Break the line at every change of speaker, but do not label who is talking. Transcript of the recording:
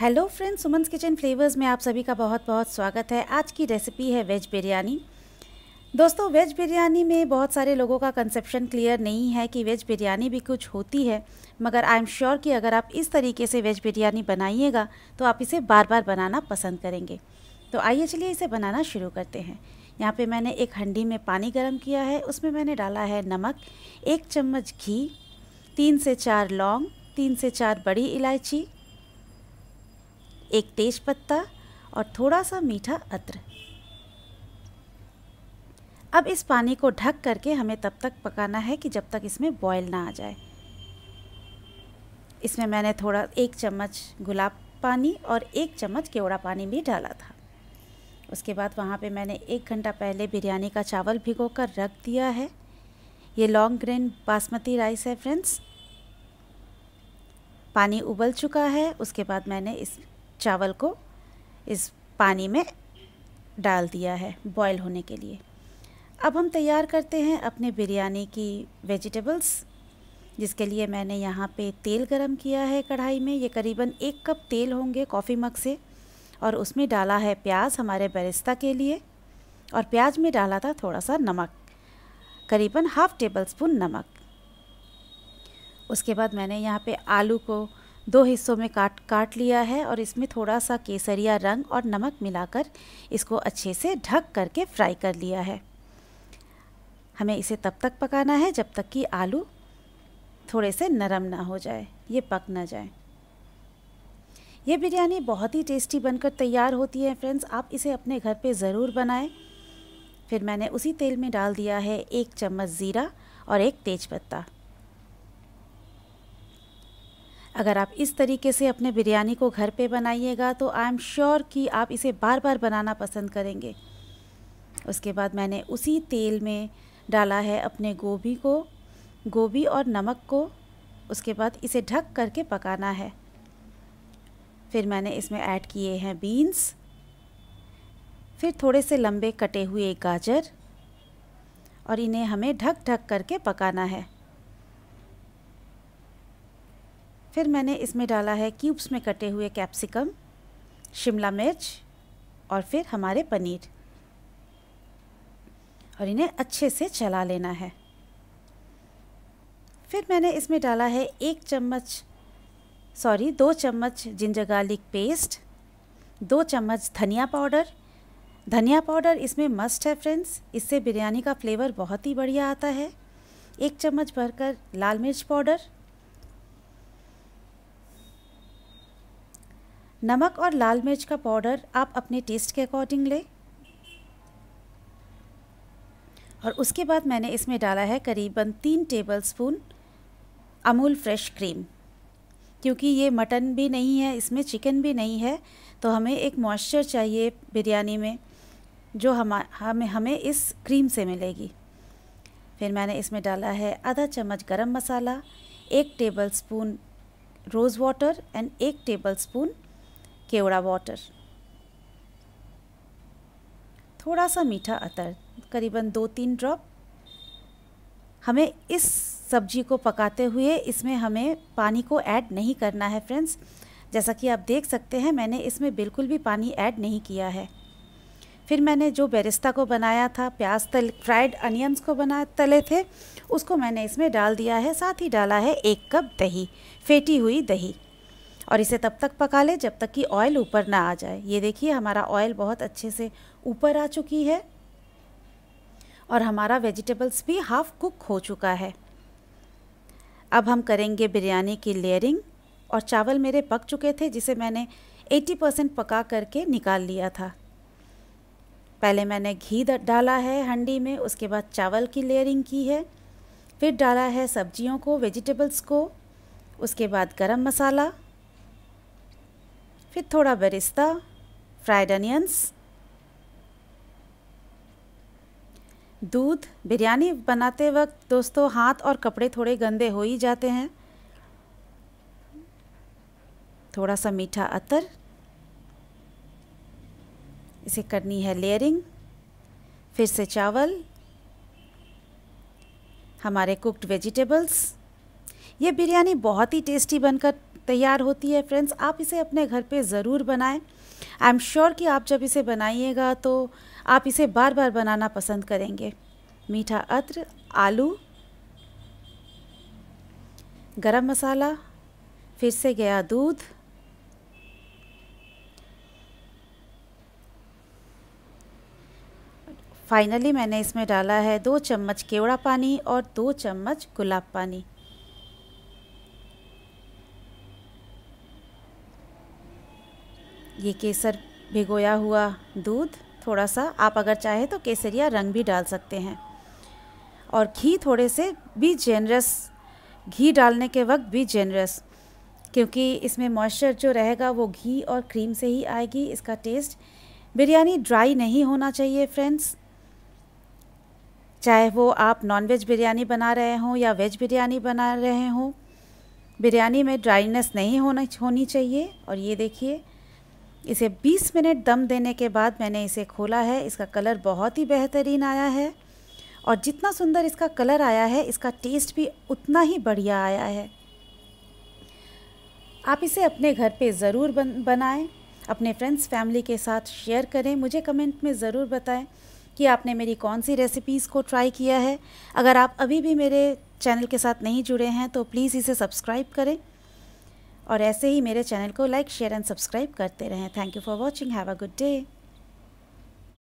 hello friends Suman's kitchen flavours में आप सभी का बहुत बहुत स्वागत है आज की रेसिपी है वेज बिरयानी दोस्तों वेज बिरयानी में बहुत सारे लोगों का कंसेप्शन क्लियर नहीं है कि वेज बिरयानी भी कुछ होती है मगर आई एम श्योर कि अगर आप इस तरीके से वेज बिरयानी बनाइएगा तो आप इसे बार बार बनाना पसंद करेंगे तो आइए चलिए इसे बनाना शुरू करते हैं यहाँ पे मैंने एक हंडी में पानी गर्म किया है उसमें मैंने डाला है नमक एक चम्मच घी तीन से चार लौंग तीन से चार बड़ी इलायची एक तेज पत्ता और थोड़ा सा मीठा अत्र अब इस पानी को ढक करके हमें तब तक पकाना है कि जब तक इसमें बॉयल ना आ जाए इसमें मैंने थोड़ा एक चम्मच गुलाब पानी और एक चम्मच केवड़ा पानी भी डाला था उसके बाद वहाँ पे मैंने एक घंटा पहले बिरयानी का चावल भिगो कर रख दिया है ये लॉन्ग ग्रेन बासमती राइस है फ्रेंड्स पानी उबल चुका है उसके बाद मैंने इस चावल को इस पानी में डाल दिया है बॉयल होने के लिए अब हम तैयार करते हैं अपने बिरयानी की वेजिटेबल्स जिसके लिए मैंने यहाँ पे तेल गरम किया है कढ़ाई में ये करीबन एक कप तेल होंगे कॉफ़ी मग से और उसमें डाला है प्याज हमारे बरिस्ता के लिए और प्याज में डाला था थोड़ा सा नमक करीबन हाफ़ टेबल स्पून नमक उसके बाद मैंने यहाँ पे आलू को दो हिस्सों में काट काट लिया है और इसमें थोड़ा सा केसरिया रंग और नमक मिलाकर इसको अच्छे से ढक करके फ्राई कर लिया है हमें इसे तब तक पकाना है जब तक कि आलू थोड़े से नरम ना हो जाए ये पक ना जाए ये बिरयानी बहुत ही टेस्टी बनकर तैयार होती है फ्रेंड्स आप इसे अपने घर पे ज़रूर बनाएं फिर मैंने उसी तेल में डाल दिया है एक चम्मच ज़ीरा और एक तेज़पत्ता अगर आप इस तरीके से अपने बिरयानी को घर पे बनाइएगा तो आई एम श्योर कि आप इसे बार बार बनाना पसंद करेंगे उसके बाद मैंने उसी तेल में डाला है अपने गोभी को गोभी और नमक को उसके बाद इसे ढक करके पकाना है फिर मैंने इसमें ऐड किए हैं बीन्स फिर थोड़े से लंबे कटे हुए गाजर और इन्हें हमें ढक ढक करके पकाना है फिर मैंने इसमें डाला है क्यूब्स में कटे हुए कैप्सिकम शिमला मिर्च और फिर हमारे पनीर और इन्हें अच्छे से चला लेना है फिर मैंने इसमें डाला है एक चम्मच सॉरी दो चम्मच जिंजर गार्लिक पेस्ट दो चम्मच धनिया पाउडर धनिया पाउडर इसमें मस्ट है फ्रेंड्स इससे बिरयानी का फ्लेवर बहुत ही बढ़िया आता है एक चम्मच भरकर लाल मिर्च पाउडर नमक और लाल मिर्च का पाउडर आप अपने टेस्ट के अकॉर्डिंग लें और उसके बाद मैंने इसमें डाला है करीबन तीन tablespoon Amul fresh cream क्योंकि ये मटन भी नहीं है इसमें चिकन भी नहीं है तो हमें एक मॉइस्चर चाहिए बिरयानी में जो हम हमें हमें इस क्रीम से मिलेगी फिर मैंने इसमें डाला है आधा चम्मच गरम मसाला एक tablespoon rose water and एक टेबल स्पून केवड़ा वाटर थोड़ा सा मीठा अतर करीबन दो तीन ड्रॉप हमें इस सब्जी को पकाते हुए इसमें हमें पानी को ऐड नहीं करना है फ्रेंड्स जैसा कि आप देख सकते हैं मैंने इसमें बिल्कुल भी पानी ऐड नहीं किया है फिर मैंने जो बेरिस्ता को बनाया था प्याज तल फ्राइड अनियंस को बना तले थे उसको मैंने इसमें डाल दिया है साथ ही डाला है एक कप दही फेटी हुई दही और इसे तब तक पका लें जब तक कि ऑयल ऊपर ना आ जाए ये देखिए हमारा ऑयल बहुत अच्छे से ऊपर आ चुकी है और हमारा वेजिटेबल्स भी हाफ़ कुक हो चुका है अब हम करेंगे बिरयानी की लेयरिंग और चावल मेरे पक चुके थे जिसे मैंने 80 परसेंट पका करके निकाल लिया था पहले मैंने घी डाला है हंडी में उसके बाद चावल की लेयरिंग की है फिर डाला है सब्जियों को वेजिटेबल्स को उसके बाद गरम मसाला फिर थोड़ा बरिस्ता फ्राइड अनियंस दूध बिरयानी बनाते वक्त दोस्तों हाथ और कपड़े थोड़े गंदे हो ही जाते हैं थोड़ा सा मीठा अतर इसे करनी है लेयरिंग फिर से चावल हमारे कुक्ड वेजिटेबल्स ये बिरयानी बहुत ही टेस्टी बनकर तैयार होती है फ्रेंड्स आप इसे अपने घर पे ज़रूर बनाएं आई एम श्योर कि आप जब इसे बनाइएगा तो आप इसे बार बार बनाना पसंद करेंगे मीठा अत्र आलू गरम मसाला फिर से गया दूध फाइनली मैंने इसमें डाला है दो चम्मच केवड़ा पानी और दो चम्मच गुलाब पानी ये केसर भिगोया हुआ दूध थोड़ा सा आप अगर चाहे तो केसरिया रंग भी डाल सकते हैं और घी थोड़े से भी जेनरस घी डालने के वक्त भी जेनरस क्योंकि इसमें मॉइस्चर जो रहेगा वो घी और क्रीम से ही आएगी इसका टेस्ट बिरयानी ड्राई नहीं होना चाहिए फ्रेंड्स चाहे वो आप नॉनवेज बिरयानी बना रहे हों या वेज बिरयानी बना रहे हों बिरयानी में ड्राइनेस नहीं होना होनी चाहिए और ये देखिए इसे 20 मिनट दम देने के बाद मैंने इसे खोला है इसका कलर बहुत ही बेहतरीन आया है और जितना सुंदर इसका कलर आया है इसका टेस्ट भी उतना ही बढ़िया आया है आप इसे अपने घर पे ज़रूर बन बनाएँ अपने फ्रेंड्स फैमिली के साथ शेयर करें मुझे कमेंट में ज़रूर बताएं कि आपने मेरी कौन सी रेसिपीज़ को ट्राई किया है अगर आप अभी भी मेरे चैनल के साथ नहीं जुड़े हैं तो प्लीज़ इसे सब्सक्राइब करें और ऐसे ही मेरे चैनल को लाइक शेयर एंड सब्सक्राइब करते रहें thank you for watching have a good day